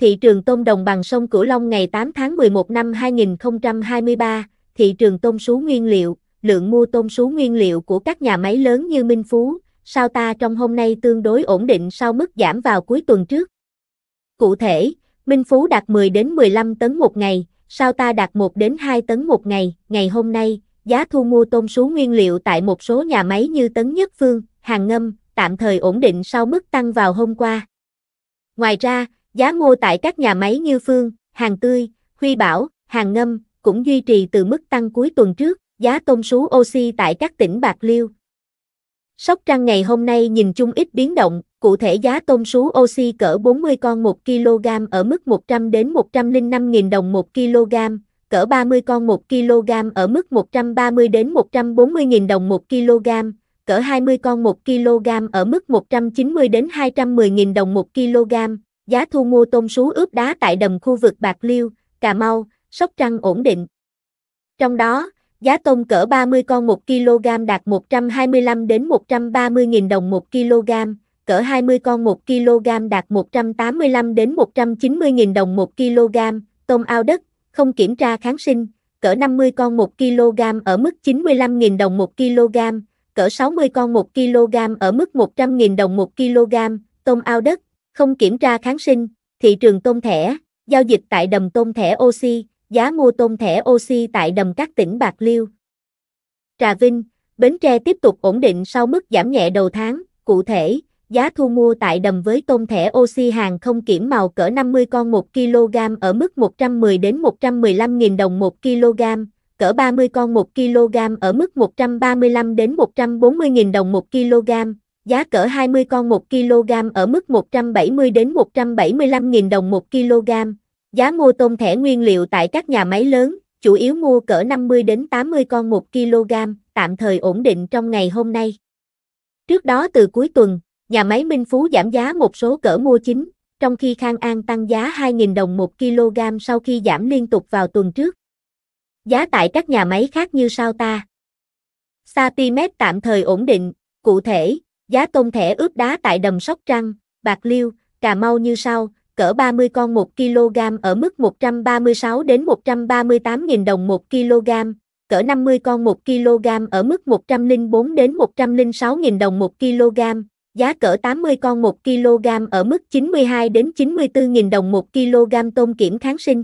Thị trường tôm đồng bằng sông Cửu Long ngày 8 tháng 11 năm 2023, thị trường tôm sú nguyên liệu, lượng mua tôm sú nguyên liệu của các nhà máy lớn như Minh Phú, Sao Ta trong hôm nay tương đối ổn định sau mức giảm vào cuối tuần trước. Cụ thể, Minh Phú đạt 10 đến 15 tấn một ngày, Sao Ta đạt 1 đến 2 tấn một ngày. Ngày hôm nay, giá thu mua tôm sú nguyên liệu tại một số nhà máy như Tấn Nhất Phương, Hàng Ngâm tạm thời ổn định sau mức tăng vào hôm qua. Ngoài ra, Giá ngô tại các nhà máy như Phương, Hàng Tươi, Huy Bảo, Hàng Ngâm cũng duy trì từ mức tăng cuối tuần trước, giá tôm sú oxy tại các tỉnh Bạc Liêu. Sóc Trăng ngày hôm nay nhìn chung ít biến động, cụ thể giá tôm sú oxy cỡ 40 con 1 kg ở mức 100 đến 105.000 đồng 1 kg, cỡ 30 con 1 kg ở mức 130 đến 140.000 đồng 1 kg, cỡ 20 con 1 kg ở mức 190 đến 210.000 đồng 1 kg, Giá thu mua tôm sú ướp đá tại đầm khu vực Bạc Liêu, Cà Mau, Sóc Trăng ổn định. Trong đó, giá tôm cỡ 30 con 1 kg đạt 125 đến 130 000 đồng 1 kg, cỡ 20 con 1 kg đạt 185 đến 190 000 đồng 1 kg, tôm ao đất, không kiểm tra kháng sinh, cỡ 50 con 1 kg ở mức 95 000 đồng 1 kg, cỡ 60 con 1 kg ở mức 100 000 đồng 1 kg, tôm ao đất, không kiểm tra kháng sinh, thị trường tôm thẻ, giao dịch tại đầm tôm thẻ oxy, giá mua tôm thẻ oxy tại đầm các tỉnh Bạc Liêu. Trà Vinh, Bến Tre tiếp tục ổn định sau mức giảm nhẹ đầu tháng, cụ thể, giá thu mua tại đầm với tôm thẻ oxy hàng không kiểm màu cỡ 50 con 1 kg ở mức 110 đến 115 000 đồng 1 kg, cỡ 30 con 1 kg ở mức 135 đến 140 000 đồng 1 kg, giá cỡ 20 con 1 kg ở mức 170 đến 175 000 đồng 1 kg. Giá mua tôm thẻ nguyên liệu tại các nhà máy lớn, chủ yếu mua cỡ 50 đến 80 con 1 kg, tạm thời ổn định trong ngày hôm nay. Trước đó từ cuối tuần, nhà máy Minh Phú giảm giá một số cỡ mua chính, trong khi Khang An tăng giá 2.000 đồng 1 kg sau khi giảm liên tục vào tuần trước. Giá tại các nhà máy khác như sao ta? Satimet tạm thời ổn định, cụ thể, Giá công thẻ ướp đá tại đầm Sóc Trăng, Bạc Liêu, Cà Mau như sau, cỡ 30 con 1 kg ở mức 136 đến 138.000 đồng 1 kg, cỡ 50 con 1 kg ở mức 104 đến 106.000 đồng 1 kg, giá cỡ 80 con 1 kg ở mức 92 đến 94.000 đồng 1 kg tôm kiểm kháng sinh.